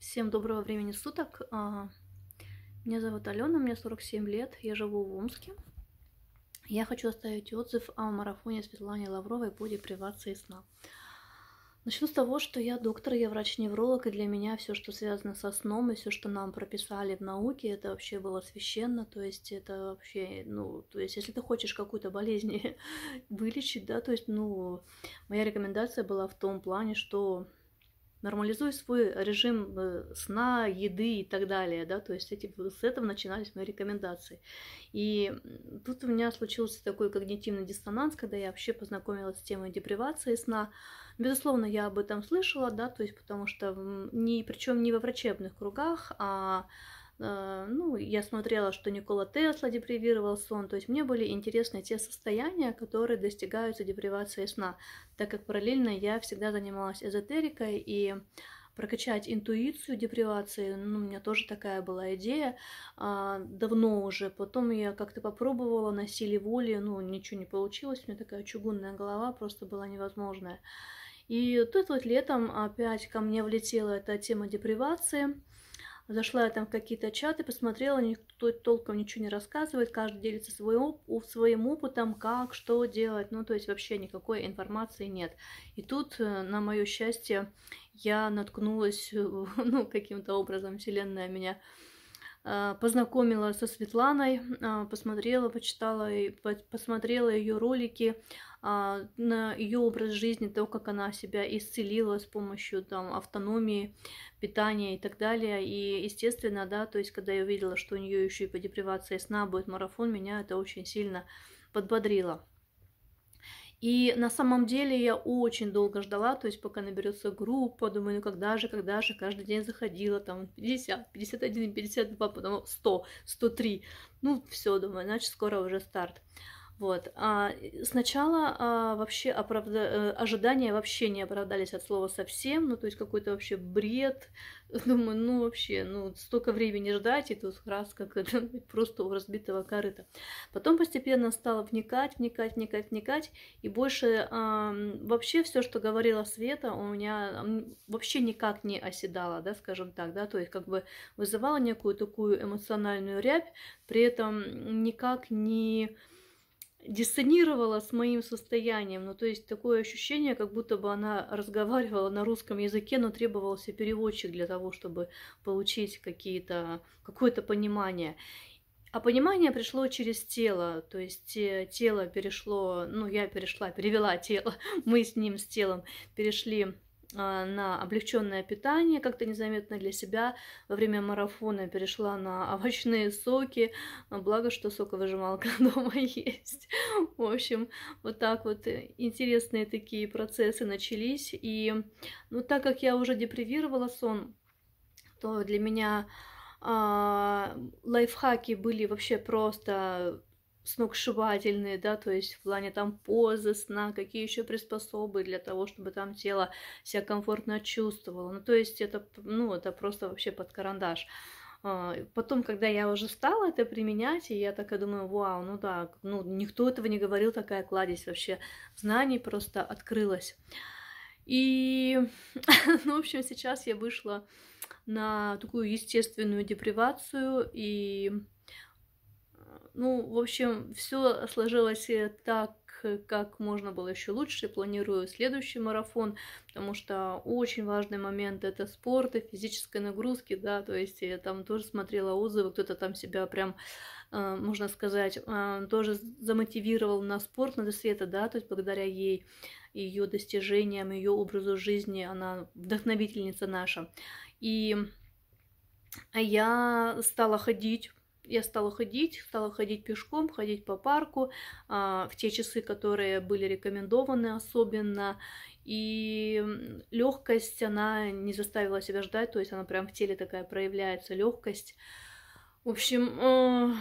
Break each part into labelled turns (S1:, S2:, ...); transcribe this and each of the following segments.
S1: Всем доброго времени суток. А, меня зовут Алена, мне 47 лет, я живу в Омске. Я хочу оставить отзыв о марафоне Светланы Лавровой по депривации сна. Начну с того, что я доктор, я врач-невролог, и для меня все, что связано со сном, и все, что нам прописали в науке, это вообще было священно, то есть это вообще, ну, то есть если ты хочешь какую-то болезнь вылечить, да, то есть, ну, моя рекомендация была в том плане, что нормализуй свой режим э, сна, еды и так далее, да, то есть эти, с этого начинались мои рекомендации. И тут у меня случился такой когнитивный диссонанс, когда я вообще познакомилась с темой депривации сна. Безусловно, я об этом слышала, да, то есть потому что не, причем не во врачебных кругах, а а, ну, я смотрела, что Никола Тесла депривировал сон, то есть мне были интересны те состояния, которые достигаются депривацией сна, так как параллельно я всегда занималась эзотерикой, и прокачать интуицию депривации, ну, у меня тоже такая была идея а, давно уже, потом я как-то попробовала на силе воли, ну, ничего не получилось, у меня такая чугунная голова просто была невозможная. И тут вот летом опять ко мне влетела эта тема депривации, Зашла я там в какие-то чаты, посмотрела, никто толком ничего не рассказывает, каждый делится своим, своим опытом, как, что делать, ну то есть вообще никакой информации нет. И тут, э, на мое счастье, я наткнулась, э, ну каким-то образом вселенная меня Э, познакомила со Светланой, э, посмотрела, почитала, посмотрела ее ролики э, на ее образ жизни, то, как она себя исцелила с помощью там, автономии, питания и так далее. И, естественно, да, то есть, когда я увидела, что у нее еще и по депривации сна будет марафон, меня это очень сильно подбодрило. И на самом деле я очень долго ждала, то есть пока наберется группа, думаю, ну когда же, когда же, каждый день заходила, там 50, 51, 52, потом 100, 103. Ну все, думаю, значит скоро уже старт. Вот. А сначала а, вообще оправда... Э, ожидания вообще не оправдались от слова совсем, ну то есть какой-то вообще бред. Думаю, ну вообще, ну столько времени ждать, и тут раз как это просто у разбитого корыта. Потом постепенно стала вникать, вникать, вникать, вникать, и больше а, вообще все, что говорила Света, у меня вообще никак не оседало, да, скажем так, да, то есть как бы вызывала некую такую эмоциональную рябь, при этом никак не... Ни диссонировала с моим состоянием. Ну, то есть такое ощущение, как будто бы она разговаривала на русском языке, но требовался переводчик для того, чтобы получить какие-то, какое-то понимание. А понимание пришло через тело, то есть тело перешло, ну я перешла, перевела тело, мы с ним, с телом перешли а, на облегченное питание, как-то незаметно для себя. Во время марафона перешла на овощные соки. Благо, что соковыжималка дома есть. В общем, вот так вот интересные такие процессы начались. И ну, так как я уже депривировала сон, то для меня э, лайфхаки были вообще просто сногсшибательные, да, то есть в плане там позы сна, какие еще приспособы для того, чтобы там тело себя комфортно чувствовало. Ну, то есть это, ну, это просто вообще под карандаш. А, потом, когда я уже стала это применять, и я такая думаю, вау, ну да, ну никто этого не говорил, такая кладезь вообще знаний просто открылась. И, ну, в общем, сейчас я вышла на такую естественную депривацию и ну, в общем, все сложилось э, так, э, как можно было еще лучше. Планирую следующий марафон, потому что очень важный момент это спорт и физической нагрузки, да, то есть я там тоже смотрела отзывы, кто-то там себя прям, э, можно сказать, тоже замотивировал на спорт, на света, да, то есть благодаря ей ее достижениям, ее образу жизни, она вдохновительница наша. И а я стала ходить я стала ходить, стала ходить пешком, ходить по парку а, в те часы, которые были рекомендованы особенно. И легкость, она не заставила себя ждать, то есть она прям в теле такая проявляется легкость. В общем, а,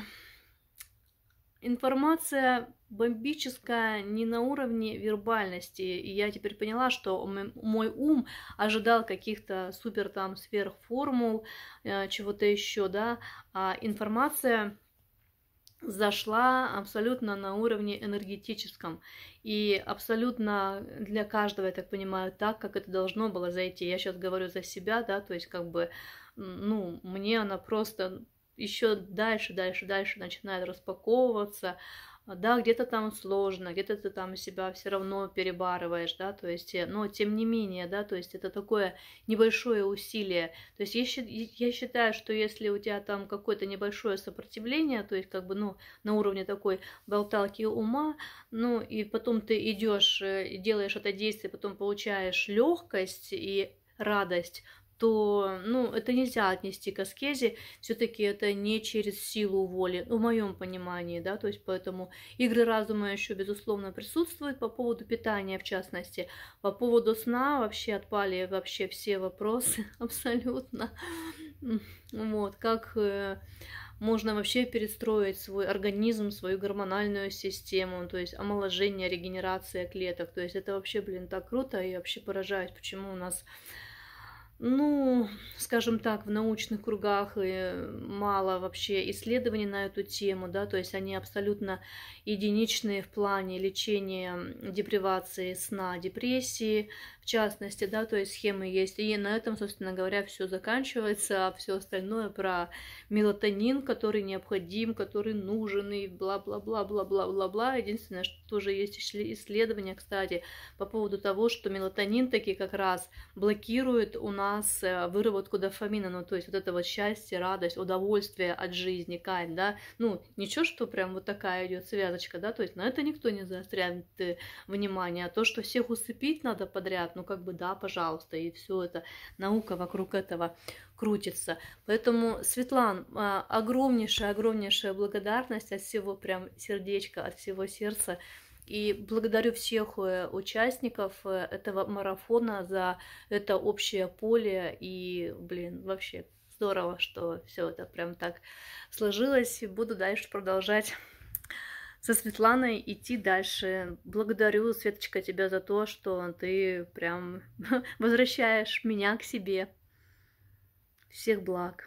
S1: Информация бомбическая не на уровне вербальности. И я теперь поняла, что мой ум ожидал каких-то супер там сверхформул, э, чего-то еще, да. А информация зашла абсолютно на уровне энергетическом. И абсолютно для каждого, я так понимаю, так, как это должно было зайти. Я сейчас говорю за себя, да, то есть как бы, ну, мне она просто еще дальше, дальше, дальше начинает распаковываться, а, да, где-то там сложно, где-то ты там себя все равно перебарываешь, да, то есть, э, но тем не менее, да, то есть это такое небольшое усилие, то есть я, я считаю, что если у тебя там какое-то небольшое сопротивление, то есть как бы, ну, на уровне такой болталки ума, ну, и потом ты идешь, э, делаешь это действие, потом получаешь легкость и радость, то ну, это нельзя отнести к аскезе, все-таки это не через силу воли, в моем понимании, да, то есть поэтому игры разума еще, безусловно, присутствуют по поводу питания, в частности, по поводу сна вообще отпали вообще все вопросы абсолютно, вот, как э, можно вообще перестроить свой организм, свою гормональную систему, то есть омоложение, регенерация клеток, то есть это вообще, блин, так круто, и вообще поражаюсь, почему у нас ну, скажем так, в научных кругах и э, мало вообще исследований на эту тему, да, то есть они абсолютно единичные в плане лечения депривации сна, депрессии, в частности, да, то есть схемы есть, и на этом, собственно говоря, все заканчивается, а все остальное про мелатонин, который необходим, который нужен, и бла-бла-бла-бла-бла-бла-бла. Единственное, что тоже есть исследования, кстати, по поводу того, что мелатонин таки как раз блокирует у нас нас э, выработку дофамина, ну, то есть вот это вот счастье, радость, удовольствие от жизни, кайф, да, ну, ничего, что прям вот такая идет связочка, да, то есть на это никто не заостряет э, внимание, а то, что всех усыпить надо подряд, ну, как бы, да, пожалуйста, и все это, наука вокруг этого крутится. Поэтому, Светлан, огромнейшая-огромнейшая благодарность от всего прям сердечка, от всего сердца и благодарю всех э, участников э, этого марафона за это общее поле. И, блин, вообще здорово, что все это прям так сложилось. И буду дальше продолжать со Светланой идти дальше. Благодарю, Светочка, тебя за то, что ты прям возвращаешь меня к себе. Всех благ.